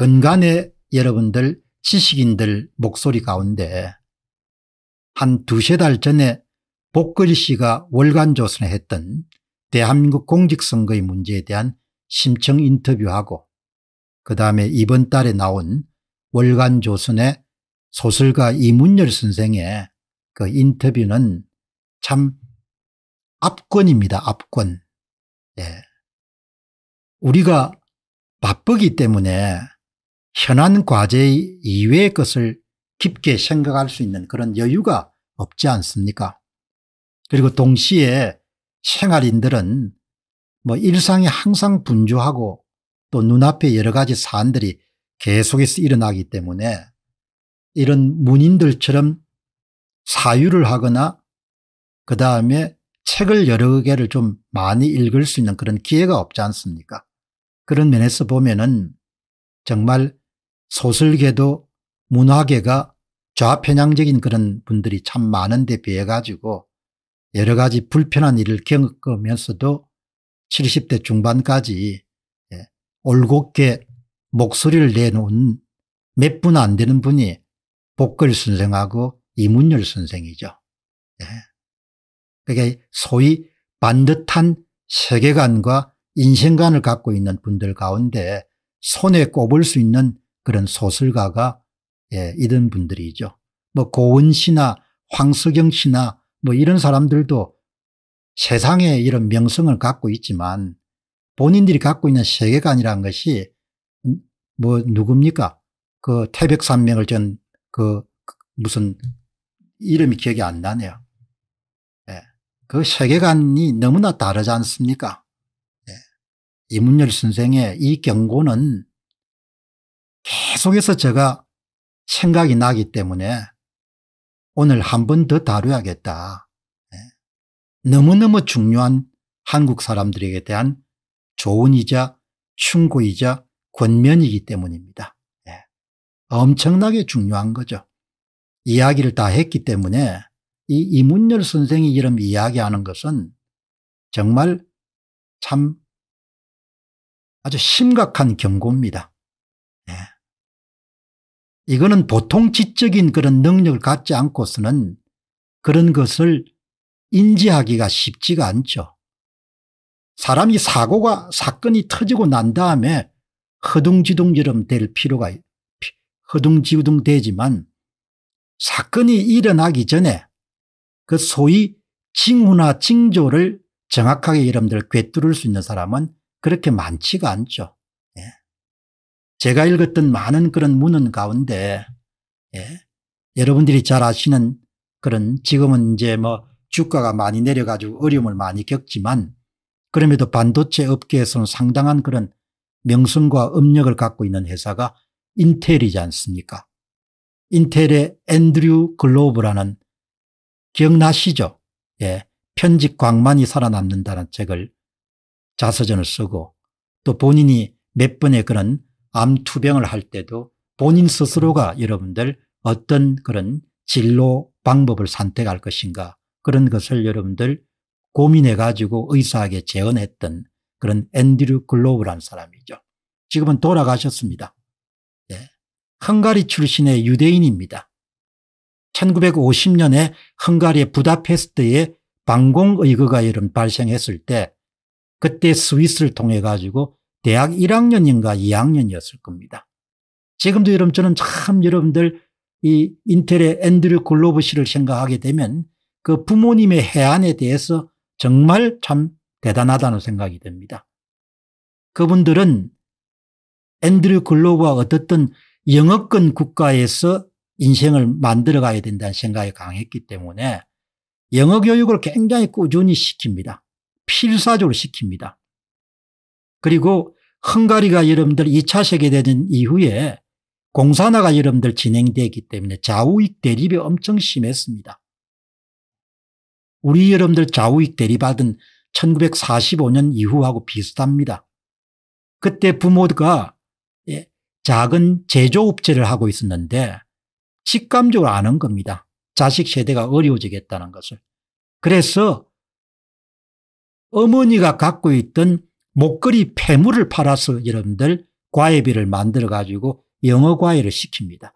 건간에 여러분들 지식인들 목소리 가운데 한 두세 달 전에 복거 씨가 월간 조선에 했던 대한민국 공직선거의 문제에 대한 심층 인터뷰하고 그다음에 이번 달에 나온 월간 조선의 소설가 이문열 선생의 그 인터뷰는 참 압권입니다. 압권. 예. 우리가 바쁘기 때문에 현안 과제 이외의 것을 깊게 생각할 수 있는 그런 여유가 없지 않습니까 그리고 동시에 생활인들은 뭐 일상이 항상 분주하고 또 눈앞에 여러 가지 사안들이 계속해서 일어나기 때문에 이런 문인들처럼 사유를 하거나 그 다음에 책을 여러 개를 좀 많이 읽을 수 있는 그런 기회가 없지 않습니까 그런 면에서 보면 은 정말 소설계도 문화계가 좌편향적인 그런 분들이 참 많은데 비해 가지고 여러 가지 불편한 일을 겪으면서도 70대 중반까지 예, 올곧게 목소리를 내놓은 몇 분 안 되는 분이 복걸 선생하고 이문열 선생이죠. 예. 그게 그러니까 소위 반듯한 세계관과 인생관을 갖고 있는 분들 가운데 손에 꼽을 수 있는 그런 소설가가 예, 이런 분들이죠. 뭐 고은 씨나 황석영 씨나 뭐 이런 사람들도 세상에 이런 명성을 갖고 있지만 본인들이 갖고 있는 세계관이라는 것이 음, 뭐 누굽니까? 그 태백산맥을 전그 무슨 이름이 기억이 안 나네요. 예. 그 세계관이 너무나 다르지 않습니까? 예. 이문열 선생의 이 경고는 계속해서 제가 생각이 나기 때문에 오늘 한 번 더 다뤄야겠다. 예. 너무너무 중요한 한국 사람들에게 대한 조언이자 충고이자 권면이기 때문입니다. 예. 엄청나게 중요한 거죠. 이야기를 다 했기 때문에 이 이문열 선생이 이름 이야기하는 것은 정말 참 아주 심각한 경고입니다. 이거는 보통 지적인 그런 능력을 갖지 않고서는 그런 것을 인지하기가 쉽지가 않죠. 사람이 사고가 사건이 터지고 난 다음에 허둥지둥처럼 될 필요가 허둥지둥 되지만 사건이 일어나기 전에 그 소위 징후나 징조를 정확하게 여러분들 꿰뚫을 수 있는 사람은 그렇게 많지가 않죠. 제가 읽었던 많은 그런 문헌 가운데 예, 여러분들이 잘 아시는 그런 지금은 이제 뭐 주가가 많이 내려가지고 어려움을 많이 겪지만 그럼에도 반도체 업계에서는 상당한 그런 명성과 음력을 갖고 있는 회사가 인텔이지 않습니까? 인텔의 앤드류 글로브라는 기억나시죠? 예. 편집 광만이 살아남는다는 책을 자서전을 쓰고 또 본인이 몇 번의 그런 암투병을 할 때도 본인 스스로가 음. 여러분들 어떤 그런 진로 방법을 선택할 것인가 그런 것을 여러분들 고민해 가지고 의사에게 재언했던 그런 앤드류 글로브란 사람이죠. 지금은 돌아가셨습니다. 예. 헝가리 출신의 유대인입니다. 1950년에 헝가리의 부다페스트에 방공의거가 이런 발생했을 때 그때 스위스를 통해 가지고 대학 1학년인가 2학년이었을 겁니다. 지금도 여러분 저는 참 여러분들 이 인텔의 앤드류 글로브 씨를 생각하게 되면 그 부모님의 해안에 대해서 정말 참 대단하다는 생각이 듭니다. 그분들은 앤드류 글로브와 어떻든 영어권 국가에서 인생을 만들어가야 된다는 생각이 강했기 때문에 영어 교육을 굉장히 꾸준히 시킵니다. 필사적으로 시킵니다. 그리고 헝가리가 여러분들 2차 세계대전 이후에 공산화가 여러분들 진행되기 때문에 좌우익 대립이 엄청 심했습니다. 우리 여러분들 좌우익 대립받은 1945년 이후하고 비슷합니다. 그때 부모가 예, 작은 제조업체를 하고 있었는데 직감적으로 아는 겁니다. 자식 세대가 어려워지겠다는 것을. 그래서 어머니가 갖고 있던 목걸이 폐물을 팔아서 여러분들 과외비를 만들어 가지고 영어 과외를 시킵니다.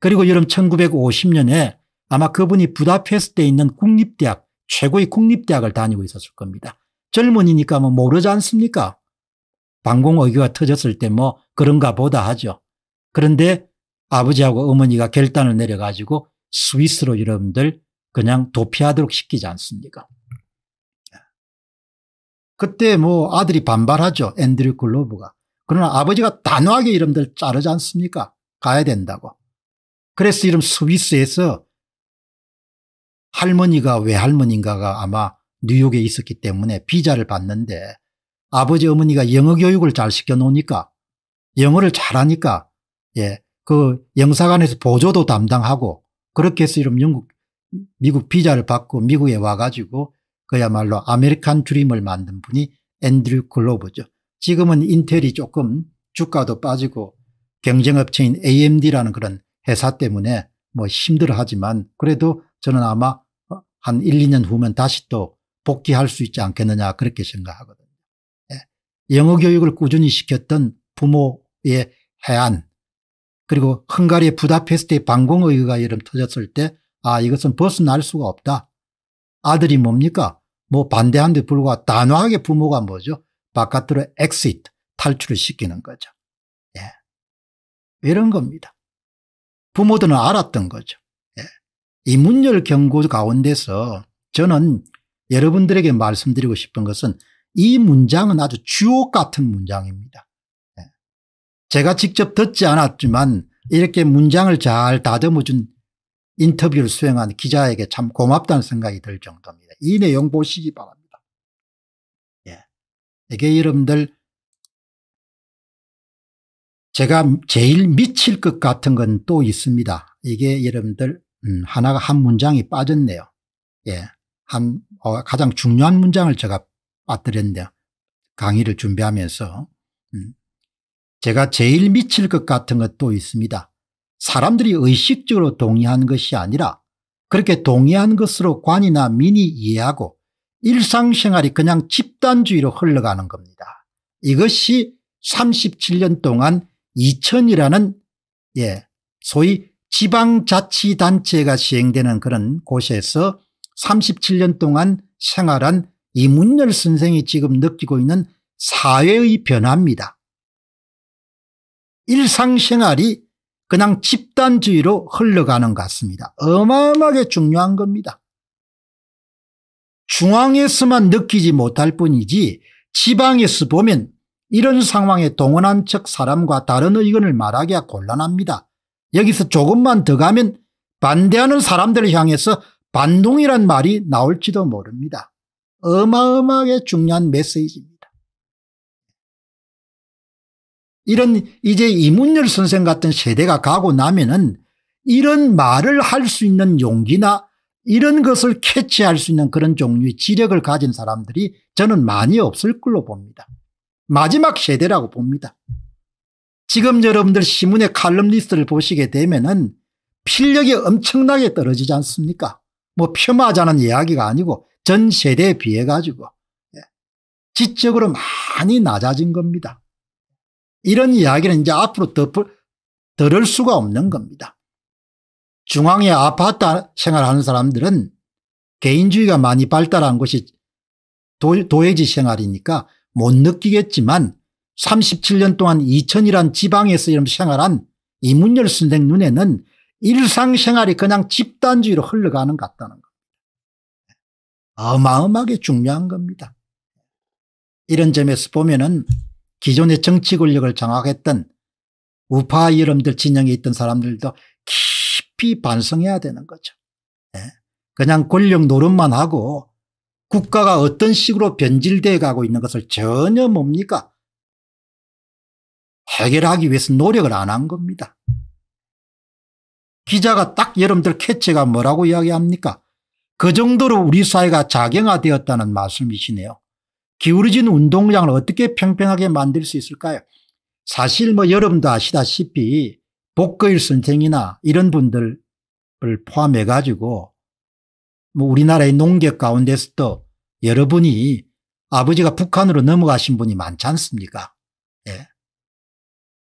그리고 여름 1950년에 아마 그분이 부다페스트에 있는 국립대학 최고의 국립대학을 다니고 있었을 겁니다. 젊은이니까 뭐 모르지 않습니까? 방공의교가 터졌을 때 뭐 그런가 보다 하죠. 그런데 아버지하고 어머니가 결단을 내려가지고 스위스로 여러분들 그냥 도피하도록 시키지 않습니까? 그때 뭐 아들이 반발하죠. 앤드류 글로브가. 그러나 아버지가 단호하게 이름들 자르지 않습니까? 가야 된다고. 그래서 이름 스위스에서 할머니가 외할머니인가가 아마 뉴욕에 있었기 때문에 비자를 받는데 아버지 어머니가 영어 교육을 잘 시켜놓으니까 영어를 잘하니까 예, 그 영사관에서 보조도 담당하고 그렇게 해서 이런 영국 미국 비자를 받고 미국에 와가지고 그야말로 아메리칸 드림을 만든 분이 앤드류 글로버죠 지금은 인텔이 조금 주가도 빠지고 경쟁업체인 AMD라는 그런 회사 때문에 뭐 힘들어하지만 그래도 저는 아마 어, 한 1, 2년 후면 다시 또 복귀할 수 있지 않겠느냐 그렇게 생각하거든요. 예. 영어 교육을 꾸준히 시켰던 부모의 해안 그리고 헝가리의 부다페스트의 방공의가 이름 터졌을 때아 이것은 벗어날 수가 없다. 아들이 뭡니까 뭐 반대한데 불과 단호하게 부모가 뭐죠? 바깥으로 엑시트 탈출을 시키는 거죠. 예. 이런 겁니다. 부모들은 알았던 거죠. 예. 이 문열 경고 가운데서 저는 여러분들에게 말씀드리고 싶은 것은 이 문장은 아주 주옥 같은 문장입니다. 예. 제가 직접 듣지 않았지만 이렇게 문장을 잘 다듬어준 인터뷰를 수행한 기자에게 참 고맙다는 생각이 들 정도입니다. 이 내용 보시기 바랍니다. 예. 이게 여러분들 제가 제일 미칠 것 같은 건 또 있습니다. 이게 여러분들 음, 하나가 한 문장이 빠졌네요. 예. 한 어, 가장 중요한 문장을 제가 빠뜨렸네요. 강의를 준비하면서 음. 제가 제일 미칠 것 같은 것도 있습니다. 사람들이 의식적으로 동의한 것이 아니라 그렇게 동의한 것으로 관이나 민이 이해하고 일상생활이 그냥 집단주의로 흘러가는 겁니다. 이것이 37년 동안 이천이라는 예, 소위 지방자치단체가 시행되는 그런 곳에서 37년 동안 생활한 이문열 선생이 지금 느끼고 있는 사회의 변화입니다. 일상생활이 그냥 집단주의로 흘러가는 것 같습니다. 어마어마하게 중요한 겁니다. 중앙에서만 느끼지 못할 뿐이지 지방에서 보면 이런 상황에 동원한 척 사람과 다른 의견을 말하기가 곤란합니다. 여기서 조금만 더 가면 반대하는 사람들을 향해서 반동이란 말이 나올지도 모릅니다. 어마어마하게 중요한 메시지입니다. 이런 이제 이문열 선생 같은 세대가 가고 나면은 이런 말을 할 수 있는 용기나 이런 것을 캐치할 수 있는 그런 종류의 지력을 가진 사람들이 저는 많이 없을 걸로 봅니다. 마지막 세대라고 봅니다. 지금 여러분들 시문의 칼럼리스트를 보시게 되면은 필력이 엄청나게 떨어지지 않습니까? 뭐 폄하자는 이야기가 아니고 전 세대에 비해 가지고 예, 지적으로 많이 낮아진 겁니다. 이런 이야기는 이제 앞으로 더 들을 수가 없는 겁니다. 중앙의 아파트 생활하는 사람들은 개인주의가 많이 발달한 곳이 도, 해지 생활이니까 못 느끼겠지만 37년 동안 이천이란 지방에서 이런 생활한 이문열 선생 눈에는 일상생활이 그냥 집단주의로 흘러가는 것 같다는 겁니다. 어마어마하게 중요한 겁니다. 이런 점에서 보면은 기존의 정치 권력을 장악했던 우파 여러분들 진영에 있던 사람들도 깊이 반성해야 되는 거죠. 네. 그냥 권력 노릇만 하고 국가가 어떤 식으로 변질되어 가고 있는 것을 전혀 뭡니까 해결하기 위해서 노력을 안 한 겁니다. 기자가 딱 여러분들 캐치가 뭐라고 이야기합니까? 그 정도로 우리 사회가 자경화되었다는 말씀이시네요. 기울어진 운동량을 어떻게 평평하게 만들 수 있을까요? 사실 뭐 여러분도 아시다시피 복거일 선생이나 이런 분들을 포함해 가지고 뭐 우리나라의 농객 가운데서도 여러분이 아버지가 북한으로 넘어가신 분이 많지 않습니까? 예.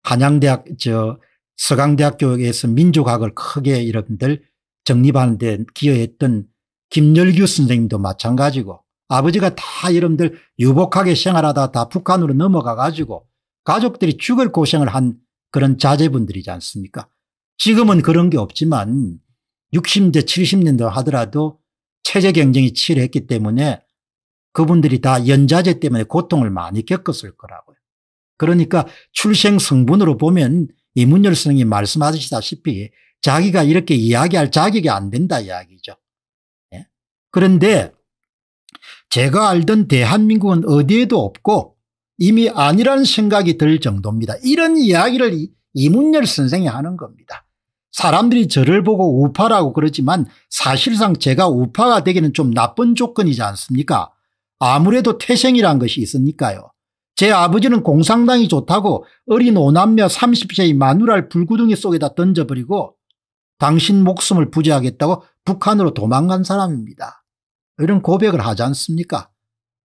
한양대학 저 서강대학교에서 민족학을 크게 여러분들 정립하는 데 기여했던 김열규 선생님도 마찬가지고 아버지가 다 여러분들 유복하게 생활하다 다 북한으로 넘어가 가지고 가족들이 죽을 고생을 한 그런 자제분들이지 않습니까 지금은 그런 게 없지만 60대 70년도 하더라도 체제 경쟁이 치열했기 때문에 그분들이 다 연자제 때문에 고통을 많이 겪었을 거라고요. 그러니까 출생 성분으로 보면 이문열 선생이 말씀하시다시피 자기가 이렇게 이야기할 자격이 안 된다 이야기죠. 예? 그런데 제가 알던 대한민국은 어디에도 없고 이미 아니라는 생각이 들 정도입니다. 이런 이야기를 이문열 선생이 하는 겁니다. 사람들이 저를 보고 우파라고 그러지만 사실상 제가 우파가 되기는 좀 나쁜 조건이지 않습니까? 아무래도 태생이란 것이 있으니까요. 제 아버지는 공산당이 좋다고 어린 오남매 30세의 마누라를 불구덩이 속에다 던져버리고 당신 목숨을 부재하겠다고 북한으로 도망간 사람입니다. 이런 고백을 하지 않습니까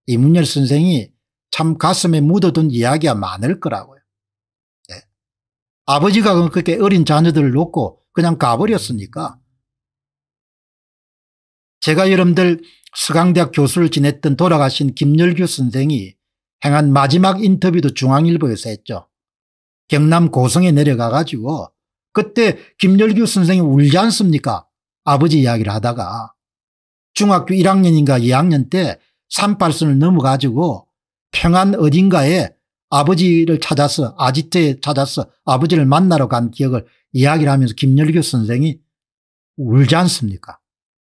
이문열 선생이 참 가슴에 묻어둔 이야기가 많을 거라고요. 네. 아버지가 그렇게 어린 자녀들을 놓고 그냥 가버렸으니까 제가 여러분들 수강대학 교수를 지냈던 돌아가신 김열규 선생이 행한 마지막 인터뷰도 중앙일보에서 했죠. 경남 고성에 내려가 가지고 그때 김열규 선생이 울지 않습니까 아버지 이야기를 하다가 중학교 1학년인가 2학년 때 산발선을 넘어가지고 평안 어딘가에 아버지를 찾아서 아지트에 찾아서 아버지를 만나러 간 기억을 이야기를 하면서 김열교 선생이 울지 않습니까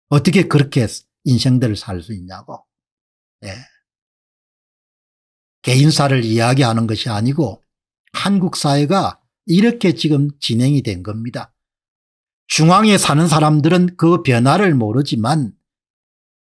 어떻게 그렇게 인생들을 살 수 있냐고 예. 개인사를 이야기하는 것이 아니고 한국 사회가 이렇게 지금 진행이 된 겁니다 중앙에 사는 사람들은 그 변화를 모르지만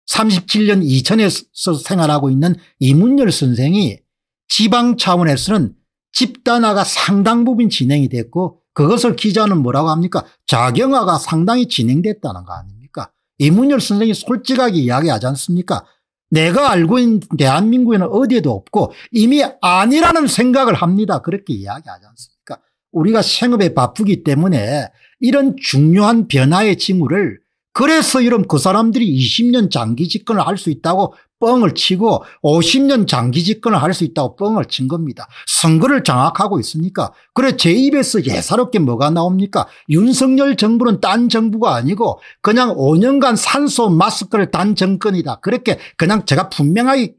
37년 이천에서 생활하고 있는 이문열 선생이 지방 차원에서는 집단화가 상당 부분 진행이 됐고 그것을 기자는 뭐라고 합니까 자경화가 상당히 진행됐다는 거 아닙니까 이문열 선생이 솔직하게 이야기하지 않습니까 내가 알고 있는 대한민국에는 어디에도 없고 이미 아니라는 생각을 합니다 그렇게 이야기하지 않습니까 우리가 생업에 바쁘기 때문에 이런 중요한 변화의 징후를 그래서 이런 그 사람들이 20년 장기 집권을 할 수 있다고 뻥을 치고 50년 장기 집권을 할 수 있다고 뻥을 친 겁니다. 선거를 장악하고 있으니까. 그래 제 입에서 예사롭게 뭐가 나옵니까? 윤석열 정부는 딴 정부가 아니고 그냥 5년간 산소 마스크를 단 정권이다. 그렇게 그냥 제가 분명하게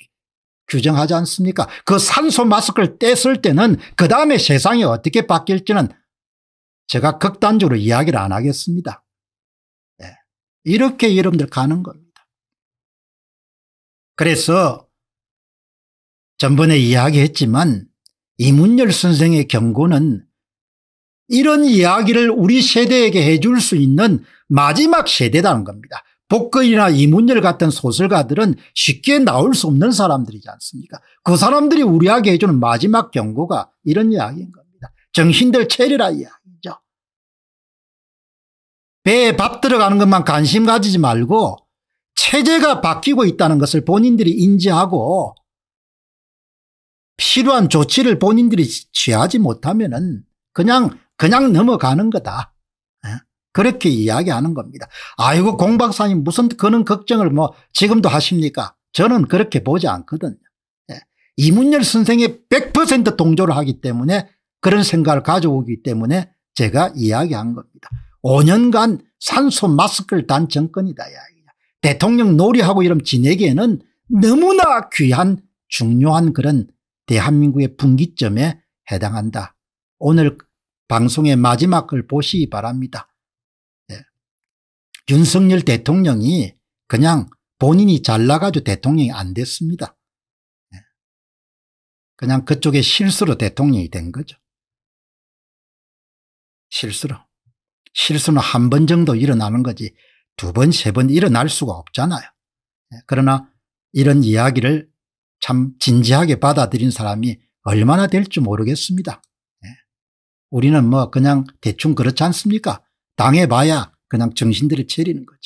규정하지 않습니까? 그 산소 마스크를 뗐을 때는 그 다음에 세상이 어떻게 바뀔지는 제가 극단적으로 이야기를 안 하겠습니다. 이렇게 여러분들 가는 겁니다. 그래서 전번에 이야기했지만 이문열 선생의 경고는 이런 이야기를 우리 세대에게 해줄 수 있는 마지막 세대라는 겁니다. 복근이나 이문열 같은 소설가들은 쉽게 나올 수 없는 사람들이지 않습니까 그 사람들이 우리에게 해주는 마지막 경고가 이런 이야기인 겁니다. 정신들 체리라 이야기. 배에 밥 들어가는 것만 관심 가지지 말고 체제가 바뀌고 있다는 것을 본인들이 인지하고 필요한 조치를 본인들이 취하지 못하면 은 그냥 그냥 넘어가는 거다. 예? 그렇게 이야기하는 겁니다. 아이고 공 박사님 무슨 그런 걱정을 뭐 지금도 하십니까? 저는 그렇게 보지 않거든요. 예? 이문열 선생의 100% 동조를 하기 때문에 그런 생각을 가져오기 때문에 제가 이야기한 겁니다. 5년간 산소 마스크를 단 정권이다. 야. 대통령 놀이하고 이런 진에게는 너무나 귀한 중요한 그런 대한민국의 분기점에 해당한다. 오늘 방송의 마지막 글 보시기 바랍니다. 네. 윤석열 대통령이 그냥 본인이 잘나가지 대통령이 안 됐습니다. 네. 그냥 그쪽의 실수로 대통령이 된 거죠. 실수로. 실수는 한 번 정도 일어나는 거지 두 번, 세 번 일어날 수가 없잖아요. 예, 그러나 이런 이야기를 참 진지하게 받아들인 사람이 얼마나 될지 모르겠습니다. 예. 우리는 뭐 그냥 대충 그렇지 않습니까? 당해봐야 그냥 정신들을 차리는 거죠